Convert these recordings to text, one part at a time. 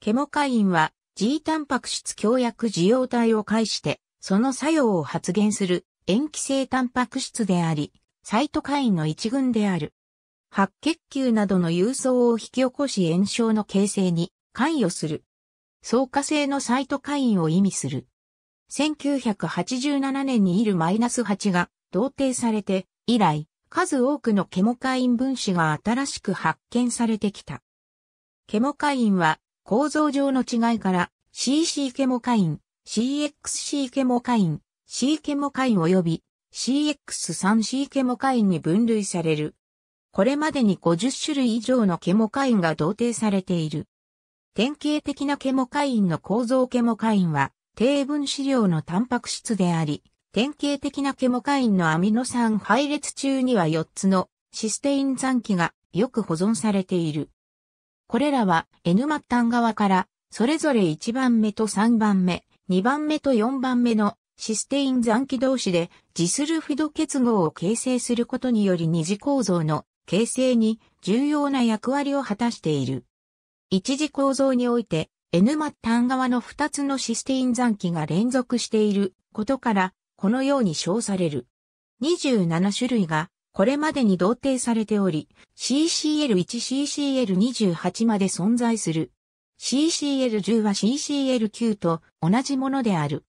ケモカインは G タンパク質強薬受容体を介して、その作用を発現する塩基性タンパク質であり、サイトカインの一群である。白血球などの郵送を引き起こし炎症の形成に関与する。相加性のサイトカインを意味する。1987年にイル -8 が同定されて以来、数多くのケモカイン分子が新しく発見されてきた。ケモカインは構造上の違いから CC ケモカイン、CXC ケモカイン、C ケモカイン及び CX3C ケモカインに分類される。これまでに50種類以上のケモカインが同定されている。典型的なケモカインの構造ケモカインは、低分子量のタンパク質であり、典型的なケモカインのアミノ酸配列中には4つのシステイン残機がよく保存されている。これらは N 末端側から、それぞれ1番目と3番目、2番目と4番目のシステイン残機同士でジスルフィド結合を形成することにより二次構造の形成に重要な役割を果たしている。一次構造において N 末端側の2つのシステイン残機が連続していることからこのように称される。27種類がこれまでに同定されており、CCL1CCL28 まで存在する。CCL10 は CCL9 と同じものである。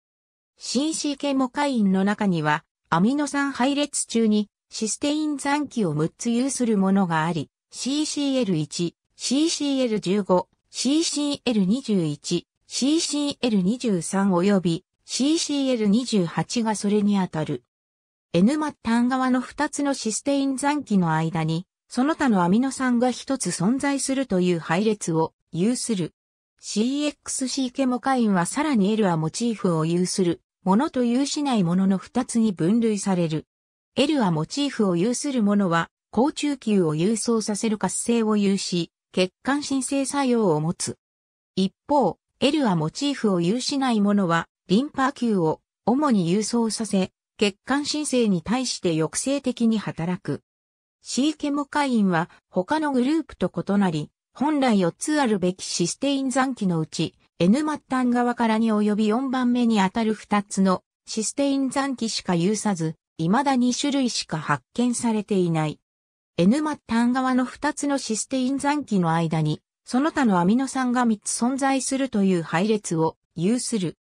CC 系モカインの中には、アミノ酸配列中にシステイン残機を6つ有するものがあり、CCL1、CCL15、CCL21、CCL23 及び CCL28 がそれにあたる。エヌマッタン側の2つのシステイン残機の間に、その他のアミノ酸が1つ存在するという配列を有する。CXC ケモカインはさらに L はモチーフを有するものと有しないものの2つに分類される。L はモチーフを有するものは、高中球を郵送させる活性を有し、血管申請作用を持つ。一方、L はモチーフを有しないものは、リンパ球を主に郵送させ、血管新生に対して抑制的に働く。C ケモカインは他のグループと異なり、本来4つあるべきシステイン残機のうち、N 末端側からに及び4番目にあたる2つのシステイン残機しか有さず、未だ2種類しか発見されていない。N 末端側の2つのシステイン残機の間に、その他のアミノ酸が3つ存在するという配列を有する。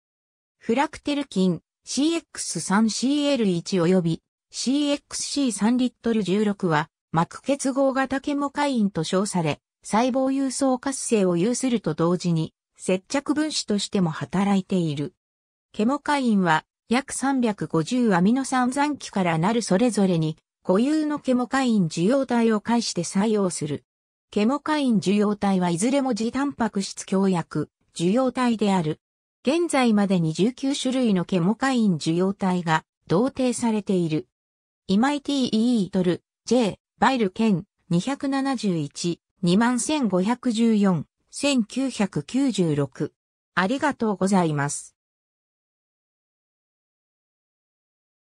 フラクテル菌、CX3CL1 及び CXC3 リットル16は膜結合型ケモカインと称され、細胞輸送活性を有すると同時に接着分子としても働いている。ケモカインは約350アミノ酸残機からなるそれぞれに固有のケモカイン受容体を介して採用する。ケモカイン受容体はいずれも自タンパク質強薬受容体である。現在までに19種類のケモカイン受容体が同定されている。イマイティ・イートル、J、バイル・ケン、271、21514、1996。ありがとうございます。